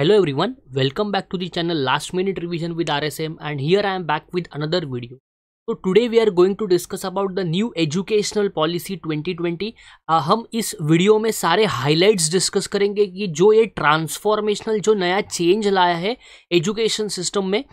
Hello everyone welcome back to the channel last minute revision with RSM and here I am back with another video तो today we are going to discuss about the new educational policy 2020 हम इस video में सारे highlights discuss करेंगे कि जो ये transformational जो नया चेंज लाया है एजुकेशन सिस्टम में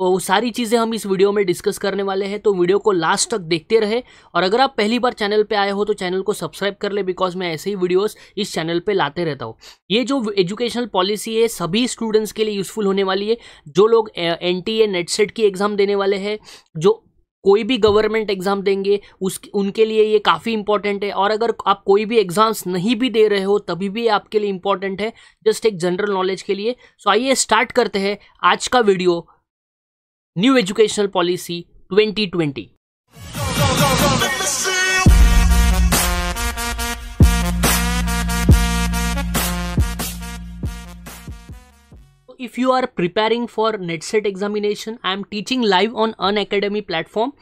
वो सारी चीज़ें हम इस वीडियो में डिस्कस करने वाले हैं तो वीडियो को लास्ट तक देखते रहे और अगर आप पहली बार चैनल पे आए हो तो चैनल को सब्सक्राइब कर ले बिकॉज मैं ऐसे ही वीडियोस इस चैनल पे लाते रहता हूँ ये जो एजुकेशनल पॉलिसी है सभी स्टूडेंट्स के लिए यूज़फुल होने वाली है जो लोग एन टी ए नेटसेट की एग्ज़ाम देने वाले हैं जो कोई भी गवर्नमेंट एग्ज़ाम देंगे उस उनके लिए ये काफ़ी इंपॉर्टेंट है और अगर आप कोई भी एग्ज़ाम्स नहीं भी दे रहे हो तभी भी आपके लिए इंपॉर्टेंट है जस्ट एक जनरल नॉलेज के लिए सो आइए स्टार्ट करते हैं आज का video New Educational Policy 2020. if you are preparing for NetSet examination, I am teaching live on Unacademy platform.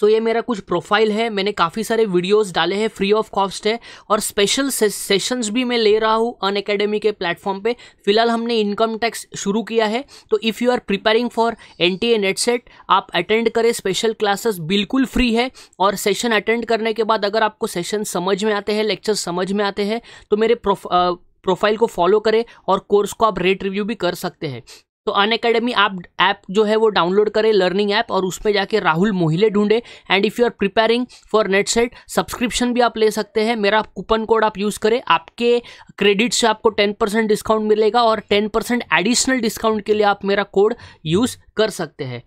So so, ये मेरा कुछ प्रोफाइल है मैंने काफ़ी सारे वीडियोस डाले हैं फ्री ऑफ कॉस्ट है और स्पेशल से, सेशंस भी मैं ले रहा हूँ अन अकेडमी के प्लेटफॉर्म पे फिलहाल हमने इनकम टैक्स शुरू किया है तो if you are preparing for N T A NET SET आप अटेंड करें स्पेशल क्लासेस बिल्कुल फ्री है और सेशन अटेंड करने के बाद अगर आपको सेशन समझ में आते हैं लेक्चर समझ में आते हैं तो मेरे प्रोफाइल को फॉलो करें और कोर्स को आप रेट रिव्यू भी कर सकते हैं तो अन अकेडमी आप ऐप जो है वो डाउनलोड करें लर्निंग ऐप और उसमें जाके राहुल मोहिले ढूंढे and if you are preparing for NET SET subscription भी आप ले सकते हैं मेरा कूपन कोड आप यूज़ करें आपके क्रेडिट से आपको टेन परसेंट डिस्काउंट मिलेगा और टेन परसेंट एडिशनल डिस्काउंट के लिए आप मेरा कोड यूज़ कर सकते हैं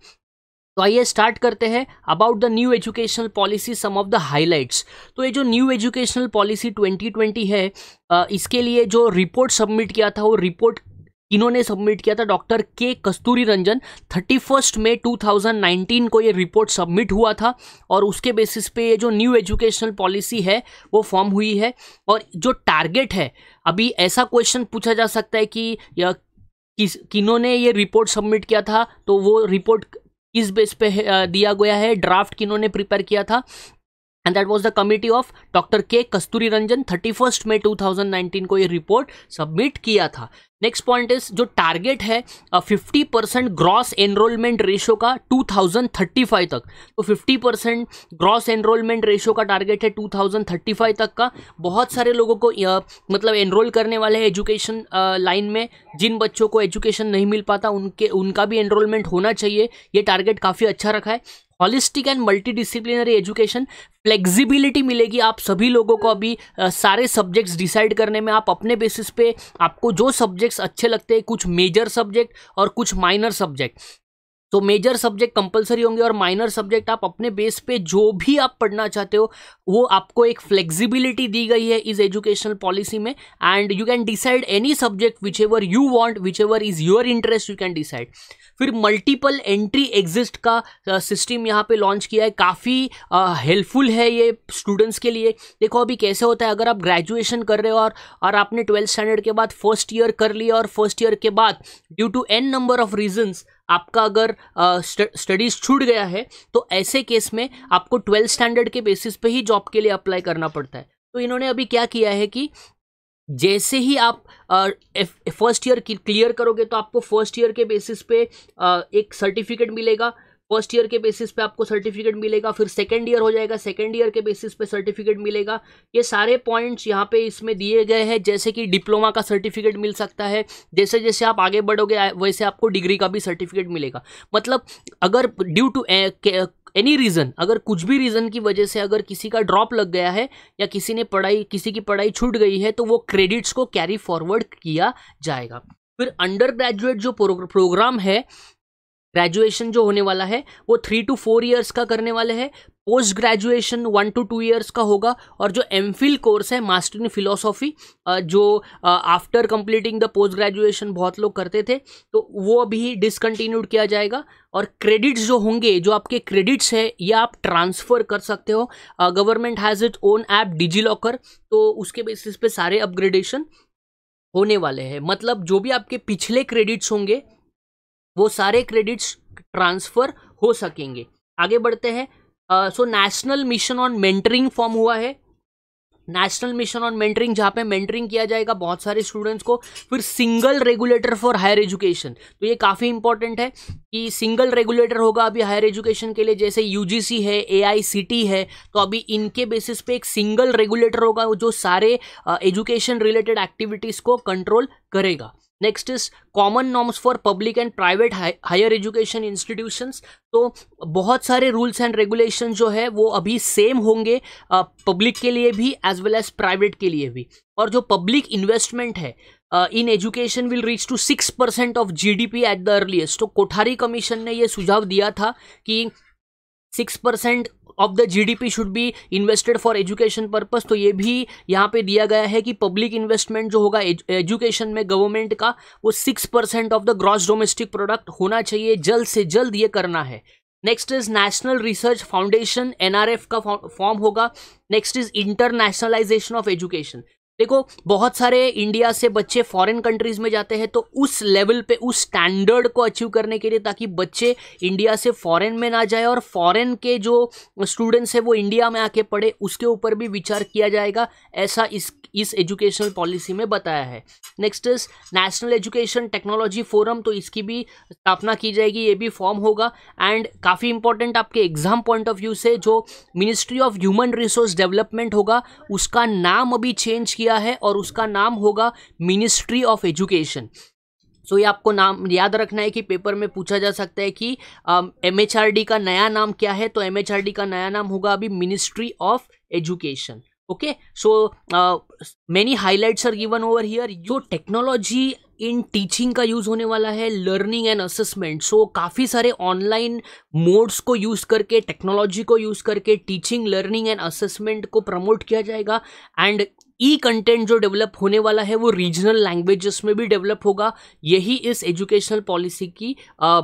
तो आइए स्टार्ट करते हैं about the new educational policy some of the highlights तो ये जो न्यू एजुकेशनल पॉलिसी 2020 है इसके लिए जो रिपोर्ट सबमिट किया था वो रिपोर्ट इन्होंने सबमिट किया था doctor K Kasturi Rangan thirty first May two thousand nineteen को ये रिपोर्ट सबमिट हुआ था और उसके बेसिस पे ये जो न्यू एजुकेशनल पॉलिसी है वो फॉर्म हुई है और जो टारगेट है अभी ऐसा क्वेश्चन पूछा जा सकता है कि किस किन्होंने ये रिपोर्ट सबमिट किया था तो वो रिपोर्ट किस बेस पे दिया गया है ड्राफ्ट किन्होंने प्रिपेयर किया था and that was the committee of doctor K Kasturi Rangan thirty first May nineteen को ये रिपोर्ट सबमिट किया था नेक्स्ट पॉइंट इज जो टारगेट है fifty percent gross enrolment ratio का टू थाउजेंड थर्टी फाइव तक तो fifty percent gross enrolment ratio का टारगेट है टू थाउजेंड थर्टी फाइव तक का बहुत सारे लोगों को uh, मतलब एनरोल करने वाले हैं एजुकेशन लाइन में जिन बच्चों को एजुकेशन नहीं मिल पाता उनके उनका भी एनरोलमेंट होना चाहिए ये टारगेट काफ़ी अच्छा रखा है holistic and multidisciplinary education flexibility मिलेगी आप सभी लोगों को अभी आ, सारे सब्जेक्ट्स डिसाइड करने में आप अपने बेसिस पे आपको जो सब्जेक्ट्स अच्छे लगते हैं कुछ मेजर सब्जेक्ट और कुछ माइनर सब्जेक्ट तो मेजर सब्जेक्ट कंपलसरी होंगे और माइनर सब्जेक्ट आप अपने बेस पे जो भी आप पढ़ना चाहते हो वो आपको एक फ्लेक्सिबिलिटी दी गई है इस एजुकेशनल पॉलिसी में and you can decide any subject whichever you want whichever is your interest you can decide फिर मल्टीपल एंट्री एग्जिस्ट का सिस्टम यहाँ पे लॉन्च किया है काफ़ी हेल्पफुल है ये स्टूडेंट्स के लिए देखो अभी कैसे होता है अगर आप ग्रेजुएशन कर रहे हो और, और आपने ट्वेल्थ स्टैंडर्ड के बाद फर्स्ट ईयर कर लिया और फर्स्ट ईयर के बाद due to an number of reasons आपका अगर स्टडीज़ छूट गया है तो ऐसे केस में आपको ट्वेल्थ स्टैंडर्ड के बेसिस पे ही जॉब के लिए अप्लाई करना पड़ता है तो इन्होंने अभी क्या किया है कि जैसे ही आप फर्स्ट ईयर क्लियर करोगे तो आपको फर्स्ट ईयर के बेसिस पे uh, एक सर्टिफिकेट मिलेगा फर्स्ट ईयर के बेसिस पे आपको सर्टिफिकेट मिलेगा फिर सेकेंड ईयर हो जाएगा सेकेंड ईयर के बेसिस पे सर्टिफिकेट मिलेगा ये सारे पॉइंट्स यहाँ पे इसमें दिए गए हैं जैसे कि डिप्लोमा का सर्टिफिकेट मिल सकता है जैसे जैसे आप आगे बढ़ोगे वैसे आपको डिग्री का भी सर्टिफिकेट मिलेगा मतलब अगर ड्यू टू एनी रीज़न अगर कुछ भी रीज़न की वजह से अगर किसी का ड्रॉप लग गया है या किसी ने पढ़ाई किसी की पढ़ाई छूट गई है तो वो क्रेडिट्स को कैरी फॉरवर्ड किया जाएगा फिर अंडर ग्रेजुएट जो प्रोग्राम है ग्रेजुएशन जो होने वाला है वो थ्री टू फोर ईयर्स का करने वाले हैं post graduation one two two years का होगा और जो एम कोर्स है मास्टर इन फिलोसॉफी जो after completing the post graduation बहुत लोग करते थे तो वो अभी डिसकंटिन्यूड किया जाएगा और क्रेडिट्स जो होंगे जो आपके क्रेडिट्स है ये आप ट्रांसफ़र कर सकते हो government has it own app DigiLocker तो उसके बेसिस पे सारे अपग्रेडेशन होने वाले हैं मतलब जो भी आपके पिछले क्रेडिट्स होंगे वो सारे क्रेडिट्स ट्रांसफ़र हो सकेंगे आगे बढ़ते हैं so national mission on mentoring form हुआ है नेशनल मिशन ऑन मेंटरिंग जहाँ पे मेंटरिंग किया जाएगा बहुत सारे स्टूडेंट्स को फिर single regulator for higher education तो ये काफ़ी इंपॉर्टेंट है कि सिंगल रेगुलेटर होगा अभी हायर एजुकेशन के लिए जैसे यूजीसी है एआईसीटी है तो अभी इनके बेसिस पे एक सिंगल रेगुलेटर होगा जो सारे एजुकेशन रिलेटेड एक्टिविटीज़ को कंट्रोल करेगा next is common norms for public and private higher education institutions तो बहुत सारे रूल्स एंड रेगुलेशन जो है वो अभी सेम होंगे पब्लिक के लिए भी एज वेल एज प्राइवेट के लिए भी और जो पब्लिक इन्वेस्टमेंट है in education will reach to six percent of G D P at the earliest तो कोठारी कमीशन ने ये सुझाव दिया था कि six percent of the GDP should be invested for education purpose तो ये भी यहाँ पे दिया गया है कि पब्लिक इन्वेस्टमेंट जो होगा एजुकेशन में गवर्नमेंट का वो six percent of the gross domestic product होना चाहिए जल्द से जल्द ये करना है next is national research foundation NRF का फॉर्म होगा next is internationalization of education देखो बहुत सारे इंडिया से बच्चे फॉरेन कंट्रीज में जाते हैं तो उस लेवल पे उस स्टैंडर्ड को अचीव करने के लिए ताकि बच्चे इंडिया से फॉरेन में ना जाए और फॉरेन के जो स्टूडेंट्स हैं वो इंडिया में आके पढ़े उसके ऊपर भी विचार किया जाएगा ऐसा इस इस एजुकेशनल पॉलिसी में बताया है next is national education technology forum तो इसकी भी स्थापना की जाएगी ये भी फॉर्म होगा एंड काफ़ी इंपॉर्टेंट आपके एग्जाम पॉइंट ऑफ व्यू से जो ministry of human resource development होगा उसका नाम अभी चेंज किया दिया है और उसका नाम होगा मिनिस्ट्री ऑफ एजुकेशन सो ये आपको नाम याद रखना है कि पेपर में पूछा जा सकता है कि एम एच आर डी का नया नाम क्या है तो एम एच आर डी का नया नाम होगा अभी ministry of education okay so many highlights are given over here जो टेक्नोलॉजी इन टीचिंग का यूज़ होने वाला है लर्निंग एंड असेसमेंट सो काफ़ी सारे ऑनलाइन मोड्स को यूज़ करके टेक्नोलॉजी को यूज़ करके टीचिंग लर्निंग एंड असेसमेंट को प्रमोट किया जाएगा एंड ई कंटेंट जो डेवलप होने वाला है वो रीजनल लैंग्वेजेस में भी डेवलप होगा यही इस एजुकेशनल पॉलिसी की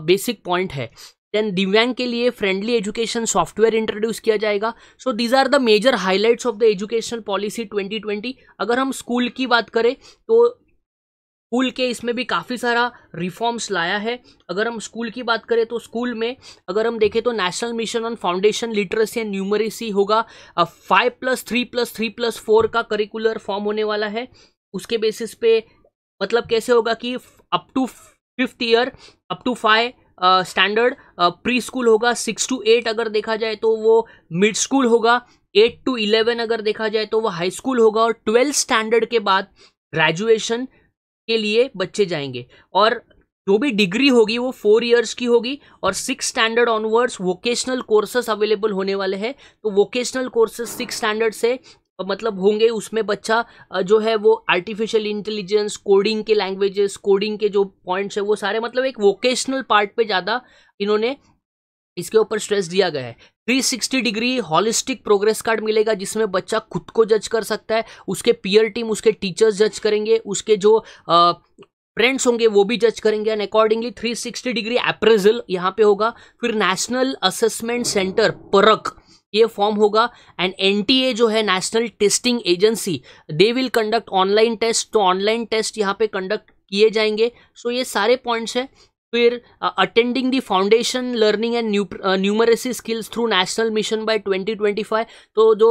बेसिक uh, पॉइंट है देन दिव्यांग के लिए फ्रेंडली एजुकेशन सॉफ्टवेयर इंट्रोड्यूस किया जाएगा so these are the major highlights of the education policy 2020 अगर हम स्कूल की बात करें तो स्कूल के इसमें भी काफ़ी सारा रिफॉर्म्स लाया है अगर हम स्कूल की बात करें तो स्कूल में अगर हम देखें तो national mission on foundation literacy and numeracy होगा five plus three plus three plus four का करिकुलर फॉर्म होने वाला है उसके बेसिस पे मतलब कैसे होगा कि up to fifth year up to five standard pre school होगा सिक्स टू एट अगर देखा जाए तो वो मिड स्कूल होगा एट टू इलेवन अगर देखा जाए तो वो हाई स्कूल होगा और ट्वेल्थ स्टैंडर्ड के बाद ग्रेजुएशन के लिए बच्चे जाएंगे और जो भी डिग्री होगी वो फोर इयर्स की होगी और six standard onwards vocational courses available होने वाले हैं तो वोकेशनल कोर्सेस सिक्स स्टैंडर्ड से मतलब होंगे उसमें बच्चा जो है वो आर्टिफिशियल इंटेलिजेंस कोडिंग के लैंग्वेजेस कोडिंग के जो पॉइंट्स है वो सारे मतलब एक वोकेशनल पार्ट पे ज़्यादा इन्होंने इसके ऊपर स्ट्रेस दिया गया है 360 डिग्री हॉलिस्टिक प्रोग्रेस कार्ड मिलेगा जिसमें बच्चा खुद को जज कर सकता है उसके पीयर टीम उसके टीचर्स जज करेंगे उसके जो आ, फ्रेंड्स होंगे वो भी जज करेंगे एंड अकॉर्डिंगली 360 डिग्री अप्रेजल यहाँ पे होगा फिर नेशनल असेसमेंट सेंटर परक ये फॉर्म होगा एंड एनटीए जो है national testing agency they will conduct online test तो ऑनलाइन टेस्ट यहाँ पे कंडक्ट किए जाएंगे सो so, ये सारे पॉइंट्स हैं फिर attending the foundation learning and numeracy skills through national mission by 2025 तो जो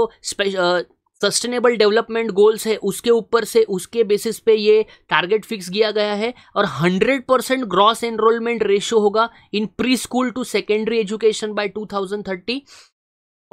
सस्टेनेबल डेवलपमेंट गोल्स है उसके ऊपर से उसके बेसिस पे ये टारगेट फिक्स किया गया है और 100 परसेंट ग्रॉस एनरोलमेंट रेशियो होगा in pre school to secondary education by 2030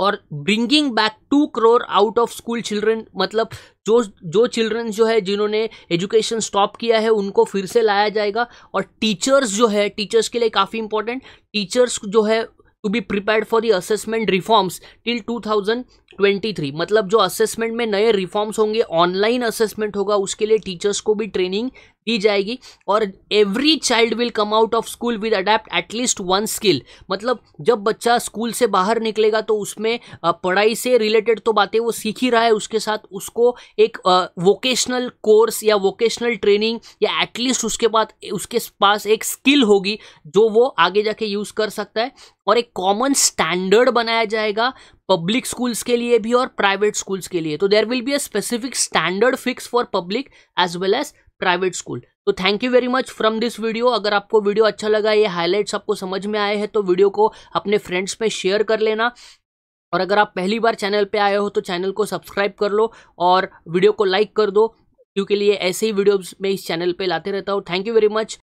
और bringing back two crore out of school children मतलब जो जो चिल्ड्रन जो है जिन्होंने एजुकेशन स्टॉप किया है उनको फिर से लाया जाएगा और टीचर्स जो है टीचर्स के लिए काफ़ी इंपॉर्टेंट टीचर्स जो है to be prepare for the assessment reforms till thousand 2023 मतलब जो असेसमेंट में नए रिफॉर्म्स होंगे ऑनलाइन असेसमेंट होगा उसके लिए टीचर्स को भी ट्रेनिंग दी जाएगी और every child will come out of school with adept at least one skill मतलब जब बच्चा स्कूल से बाहर निकलेगा तो उसमें पढ़ाई से रिलेटेड तो बातें वो सीख ही रहा है उसके साथ उसको एक वोकेशनल कोर्स या वोकेशनल ट्रेनिंग या एटलीस्ट उसके बाद उसके पास एक स्किल होगी जो वो आगे जाके यूज़ कर सकता है और एक कॉमन स्टैंडर्ड बनाया जाएगा पब्लिक स्कूल्स के लिए भी और प्राइवेट स्कूल्स के लिए तो there will be a specific standard fix for public as well as private school तो thank you very much from this video अगर आपको वीडियो अच्छा लगा ये हाईलाइट्स आपको समझ में आए हैं तो वीडियो को अपने फ्रेंड्स में शेयर कर लेना और अगर आप पहली बार चैनल पे आए हो तो चैनल को सब्सक्राइब कर लो और वीडियो को लाइक कर दो क्योंकि लिए ऐसे ही वीडियोस मैं इस चैनल पे लाते रहता हूँ थैंक यू वेरी मच